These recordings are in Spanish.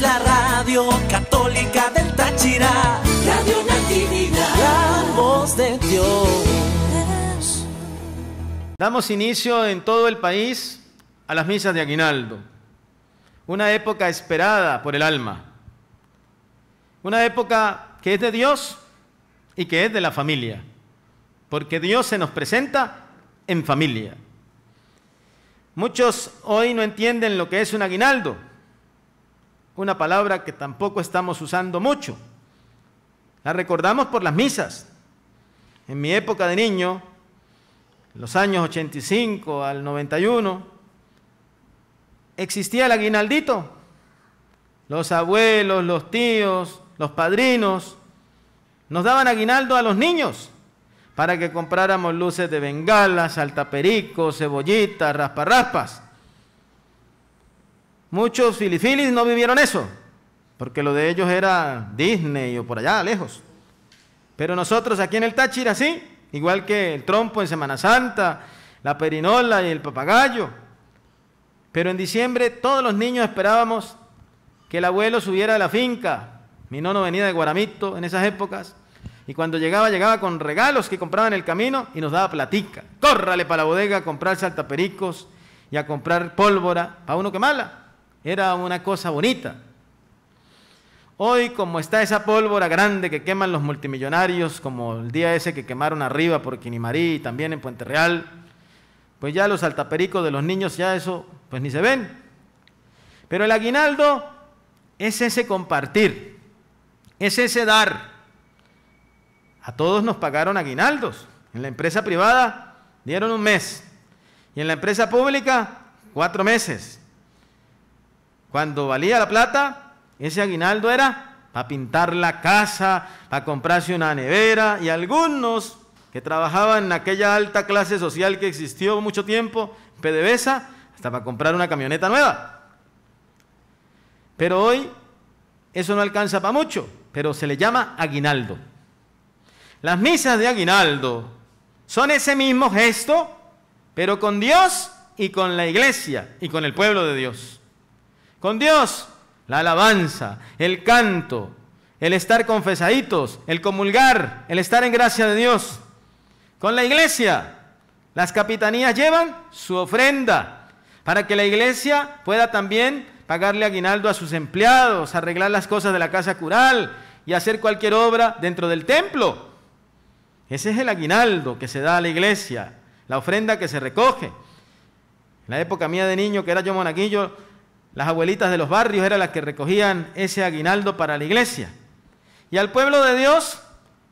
la radio católica del Táchira, la voz de Dios. Damos inicio en todo el país a las misas de Aguinaldo, una época esperada por el alma, una época que es de Dios y que es de la familia, porque Dios se nos presenta en familia. Muchos hoy no entienden lo que es un aguinaldo una palabra que tampoco estamos usando mucho. La recordamos por las misas. En mi época de niño, los años 85 al 91, existía el aguinaldito. Los abuelos, los tíos, los padrinos nos daban aguinaldo a los niños para que compráramos luces de bengalas, saltapericos, cebollitas, rasparraspas. Muchos filifilis no vivieron eso, porque lo de ellos era Disney o por allá, lejos. Pero nosotros aquí en el Táchira sí, igual que el trompo en Semana Santa, la perinola y el papagayo. Pero en diciembre todos los niños esperábamos que el abuelo subiera a la finca. Mi nono venía de Guaramito en esas épocas. Y cuando llegaba, llegaba con regalos que compraba en el camino y nos daba platica. Córrale para la bodega a comprar saltapericos y a comprar pólvora para uno que mala. Era una cosa bonita. Hoy, como está esa pólvora grande que queman los multimillonarios, como el día ese que quemaron arriba por Quinimarí y también en Puente Real, pues ya los altapericos de los niños, ya eso, pues ni se ven. Pero el aguinaldo es ese compartir, es ese dar. A todos nos pagaron aguinaldos. En la empresa privada dieron un mes y en la empresa pública cuatro meses. Cuando valía la plata, ese aguinaldo era para pintar la casa, para comprarse una nevera y algunos que trabajaban en aquella alta clase social que existió mucho tiempo, PDVSA, hasta para comprar una camioneta nueva. Pero hoy eso no alcanza para mucho, pero se le llama aguinaldo. Las misas de aguinaldo son ese mismo gesto, pero con Dios y con la iglesia y con el pueblo de Dios. Con Dios, la alabanza, el canto, el estar confesaditos, el comulgar, el estar en gracia de Dios. Con la iglesia, las capitanías llevan su ofrenda para que la iglesia pueda también pagarle aguinaldo a sus empleados, arreglar las cosas de la casa cural y hacer cualquier obra dentro del templo. Ese es el aguinaldo que se da a la iglesia, la ofrenda que se recoge. En la época mía de niño, que era yo monaguillo, las abuelitas de los barrios eran las que recogían ese aguinaldo para la iglesia. Y al pueblo de Dios,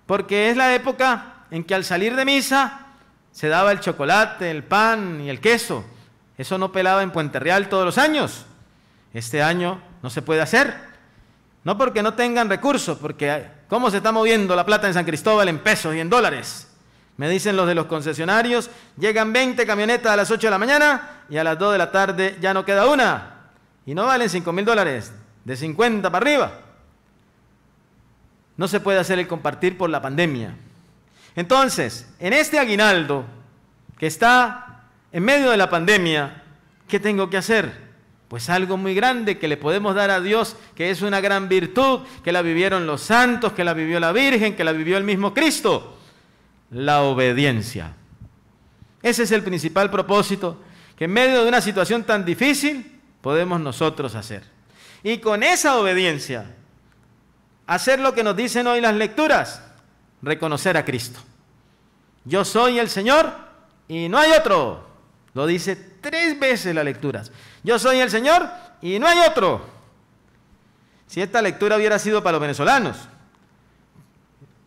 porque es la época en que al salir de misa se daba el chocolate, el pan y el queso. Eso no pelaba en Puente Real todos los años. Este año no se puede hacer. No porque no tengan recursos, porque ¿cómo se está moviendo la plata en San Cristóbal en pesos y en dólares? Me dicen los de los concesionarios, llegan 20 camionetas a las 8 de la mañana y a las 2 de la tarde ya no queda una y no valen 5 mil dólares, de 50 para arriba. No se puede hacer el compartir por la pandemia. Entonces, en este aguinaldo que está en medio de la pandemia, ¿qué tengo que hacer? Pues algo muy grande que le podemos dar a Dios, que es una gran virtud, que la vivieron los santos, que la vivió la Virgen, que la vivió el mismo Cristo, la obediencia. Ese es el principal propósito, que en medio de una situación tan difícil, podemos nosotros hacer. Y con esa obediencia, hacer lo que nos dicen hoy las lecturas, reconocer a Cristo. Yo soy el Señor y no hay otro. Lo dice tres veces las lecturas. Yo soy el Señor y no hay otro. Si esta lectura hubiera sido para los venezolanos,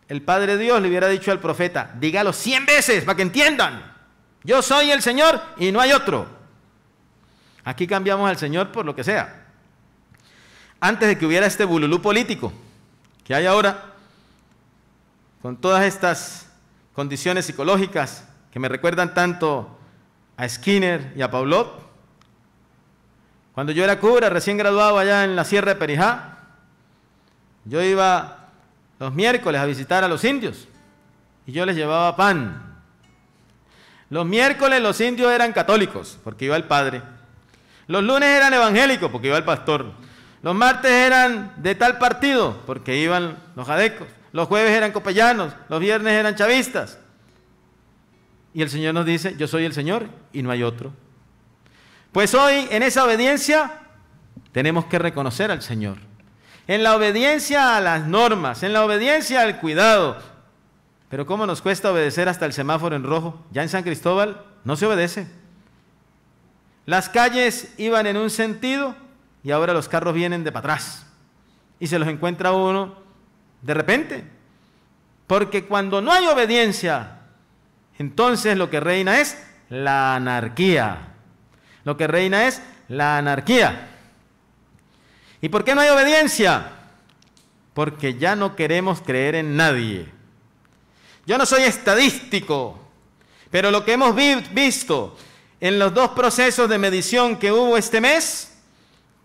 el Padre Dios le hubiera dicho al profeta, dígalo cien veces para que entiendan. Yo soy el Señor y no hay otro. Aquí cambiamos al Señor por lo que sea. Antes de que hubiera este bululú político que hay ahora, con todas estas condiciones psicológicas que me recuerdan tanto a Skinner y a Pavlov, cuando yo era cura, recién graduado allá en la Sierra de Perijá, yo iba los miércoles a visitar a los indios y yo les llevaba pan. Los miércoles los indios eran católicos, porque iba el padre los lunes eran evangélicos porque iba el pastor. Los martes eran de tal partido porque iban los jadecos, Los jueves eran copellanos. Los viernes eran chavistas. Y el Señor nos dice, yo soy el Señor y no hay otro. Pues hoy en esa obediencia tenemos que reconocer al Señor. En la obediencia a las normas, en la obediencia al cuidado. Pero ¿cómo nos cuesta obedecer hasta el semáforo en rojo? Ya en San Cristóbal no se obedece. Las calles iban en un sentido y ahora los carros vienen de para atrás. Y se los encuentra uno de repente. Porque cuando no hay obediencia, entonces lo que reina es la anarquía. Lo que reina es la anarquía. ¿Y por qué no hay obediencia? Porque ya no queremos creer en nadie. Yo no soy estadístico, pero lo que hemos visto en los dos procesos de medición que hubo este mes,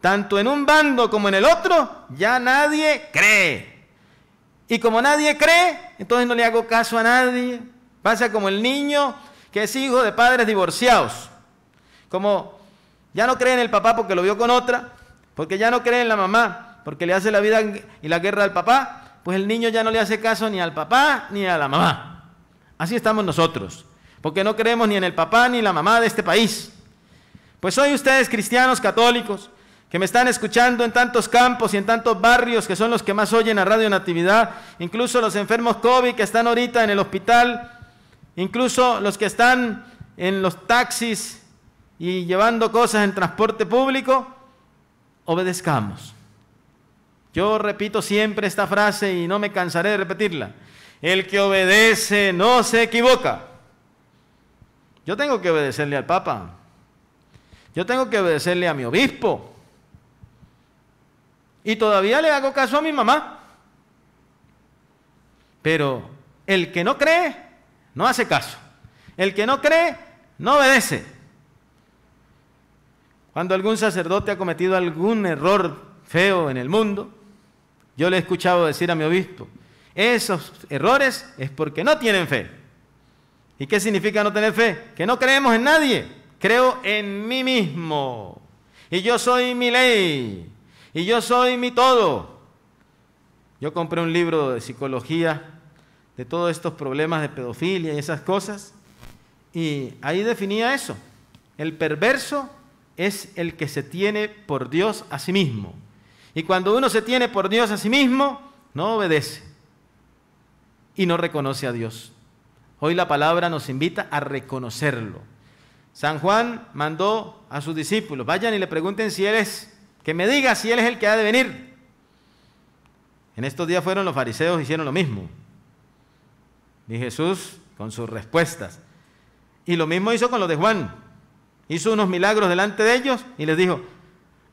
tanto en un bando como en el otro, ya nadie cree. Y como nadie cree, entonces no le hago caso a nadie. Pasa como el niño que es hijo de padres divorciados. Como ya no cree en el papá porque lo vio con otra, porque ya no cree en la mamá, porque le hace la vida y la guerra al papá, pues el niño ya no le hace caso ni al papá ni a la mamá. Así estamos nosotros porque no creemos ni en el papá ni en la mamá de este país. Pues hoy ustedes, cristianos católicos, que me están escuchando en tantos campos y en tantos barrios que son los que más oyen a Radio Natividad, incluso los enfermos COVID que están ahorita en el hospital, incluso los que están en los taxis y llevando cosas en transporte público, obedezcamos. Yo repito siempre esta frase y no me cansaré de repetirla. El que obedece no se equivoca. Yo tengo que obedecerle al Papa. Yo tengo que obedecerle a mi obispo. Y todavía le hago caso a mi mamá. Pero el que no cree, no hace caso. El que no cree, no obedece. Cuando algún sacerdote ha cometido algún error feo en el mundo, yo le he escuchado decir a mi obispo, esos errores es porque no tienen fe. ¿Y qué significa no tener fe? Que no creemos en nadie. Creo en mí mismo. Y yo soy mi ley. Y yo soy mi todo. Yo compré un libro de psicología de todos estos problemas de pedofilia y esas cosas. Y ahí definía eso. El perverso es el que se tiene por Dios a sí mismo. Y cuando uno se tiene por Dios a sí mismo, no obedece y no reconoce a Dios. Hoy la palabra nos invita a reconocerlo. San Juan mandó a sus discípulos, vayan y le pregunten si Él es, que me diga si Él es el que ha de venir. En estos días fueron los fariseos, hicieron lo mismo. Y Jesús con sus respuestas. Y lo mismo hizo con los de Juan. Hizo unos milagros delante de ellos y les dijo,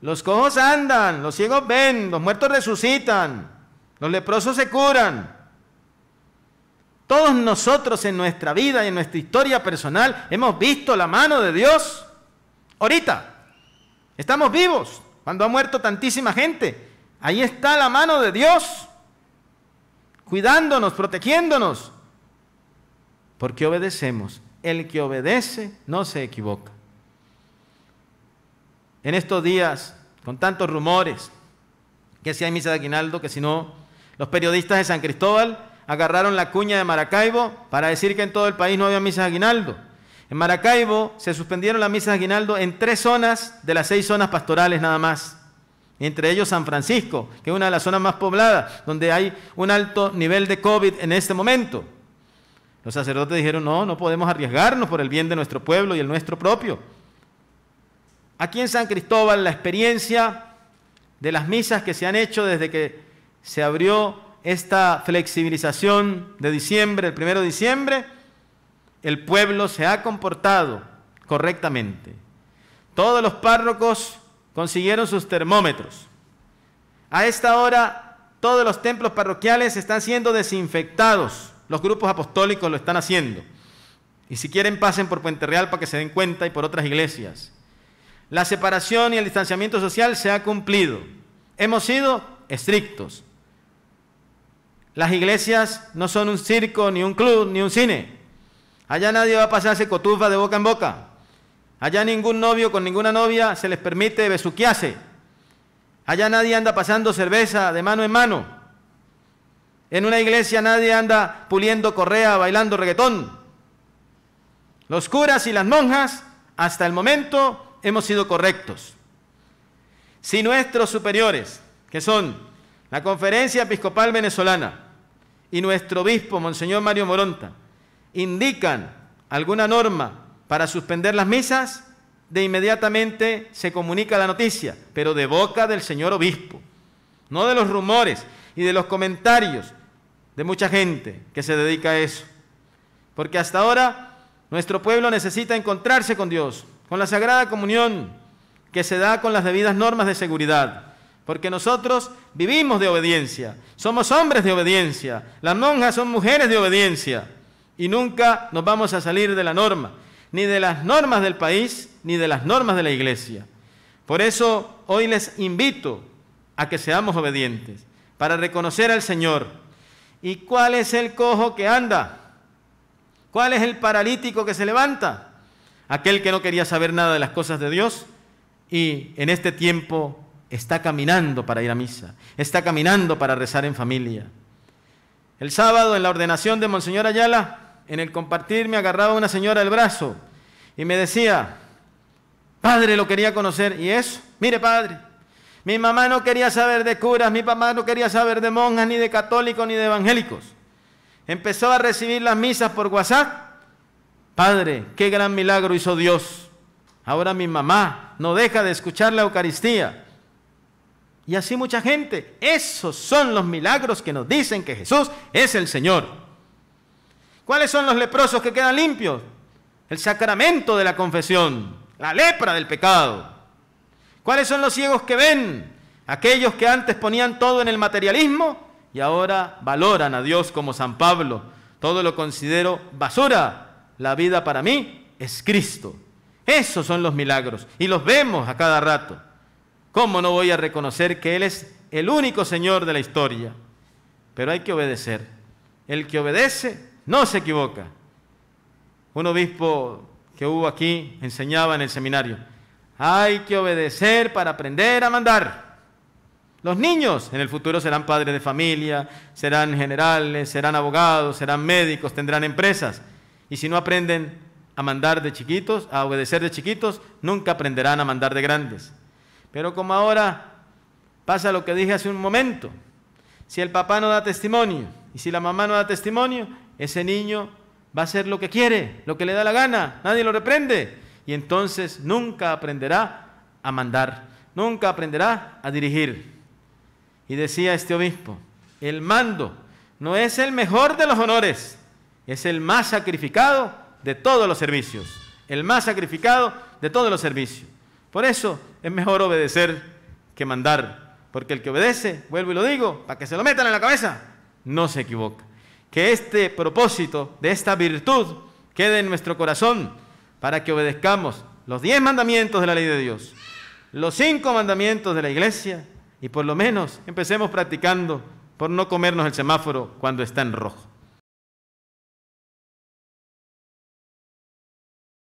los cojos andan, los ciegos ven, los muertos resucitan, los leprosos se curan. Todos nosotros en nuestra vida y en nuestra historia personal hemos visto la mano de Dios. Ahorita, estamos vivos cuando ha muerto tantísima gente. Ahí está la mano de Dios, cuidándonos, protegiéndonos, porque obedecemos. El que obedece no se equivoca. En estos días, con tantos rumores, que si hay misa de aguinaldo, que si no, los periodistas de San Cristóbal agarraron la cuña de Maracaibo para decir que en todo el país no había misas aguinaldo. En Maracaibo se suspendieron las misas aguinaldo en tres zonas de las seis zonas pastorales nada más. Entre ellos San Francisco, que es una de las zonas más pobladas, donde hay un alto nivel de COVID en este momento. Los sacerdotes dijeron, no, no podemos arriesgarnos por el bien de nuestro pueblo y el nuestro propio. Aquí en San Cristóbal la experiencia de las misas que se han hecho desde que se abrió esta flexibilización de diciembre, el primero de diciembre, el pueblo se ha comportado correctamente. Todos los párrocos consiguieron sus termómetros. A esta hora todos los templos parroquiales están siendo desinfectados. Los grupos apostólicos lo están haciendo. Y si quieren pasen por Puente Real para que se den cuenta y por otras iglesias. La separación y el distanciamiento social se ha cumplido. Hemos sido estrictos. Las iglesias no son un circo, ni un club, ni un cine. Allá nadie va a pasarse cotufa de boca en boca. Allá ningún novio con ninguna novia se les permite besuquearse. Allá nadie anda pasando cerveza de mano en mano. En una iglesia nadie anda puliendo correa, bailando reggaetón. Los curas y las monjas, hasta el momento, hemos sido correctos. Si nuestros superiores, que son la Conferencia Episcopal Venezolana, y nuestro obispo, Monseñor Mario Moronta, indican alguna norma para suspender las misas, de inmediatamente se comunica la noticia, pero de boca del señor obispo, no de los rumores y de los comentarios de mucha gente que se dedica a eso. Porque hasta ahora nuestro pueblo necesita encontrarse con Dios, con la Sagrada Comunión que se da con las debidas normas de seguridad porque nosotros vivimos de obediencia, somos hombres de obediencia, las monjas son mujeres de obediencia y nunca nos vamos a salir de la norma, ni de las normas del país, ni de las normas de la iglesia. Por eso hoy les invito a que seamos obedientes, para reconocer al Señor. ¿Y cuál es el cojo que anda? ¿Cuál es el paralítico que se levanta? Aquel que no quería saber nada de las cosas de Dios y en este tiempo está caminando para ir a misa, está caminando para rezar en familia. El sábado en la ordenación de Monseñor Ayala, en el compartir me agarraba una señora el brazo y me decía, padre lo quería conocer y eso, mire padre, mi mamá no quería saber de curas, mi papá no quería saber de monjas, ni de católicos, ni de evangélicos. Empezó a recibir las misas por WhatsApp. Padre, qué gran milagro hizo Dios. Ahora mi mamá no deja de escuchar la Eucaristía. Y así mucha gente. Esos son los milagros que nos dicen que Jesús es el Señor. ¿Cuáles son los leprosos que quedan limpios? El sacramento de la confesión, la lepra del pecado. ¿Cuáles son los ciegos que ven? Aquellos que antes ponían todo en el materialismo y ahora valoran a Dios como San Pablo. Todo lo considero basura. La vida para mí es Cristo. Esos son los milagros y los vemos a cada rato. ¿Cómo no voy a reconocer que Él es el único Señor de la historia? Pero hay que obedecer. El que obedece no se equivoca. Un obispo que hubo aquí enseñaba en el seminario, hay que obedecer para aprender a mandar. Los niños en el futuro serán padres de familia, serán generales, serán abogados, serán médicos, tendrán empresas. Y si no aprenden a mandar de chiquitos, a obedecer de chiquitos, nunca aprenderán a mandar de grandes. Pero como ahora pasa lo que dije hace un momento, si el papá no da testimonio y si la mamá no da testimonio, ese niño va a hacer lo que quiere, lo que le da la gana, nadie lo reprende. Y entonces nunca aprenderá a mandar, nunca aprenderá a dirigir. Y decía este obispo, el mando no es el mejor de los honores, es el más sacrificado de todos los servicios, el más sacrificado de todos los servicios. Por eso es mejor obedecer que mandar, porque el que obedece, vuelvo y lo digo, para que se lo metan en la cabeza, no se equivoca. Que este propósito de esta virtud quede en nuestro corazón para que obedezcamos los diez mandamientos de la ley de Dios, los cinco mandamientos de la iglesia y por lo menos empecemos practicando por no comernos el semáforo cuando está en rojo.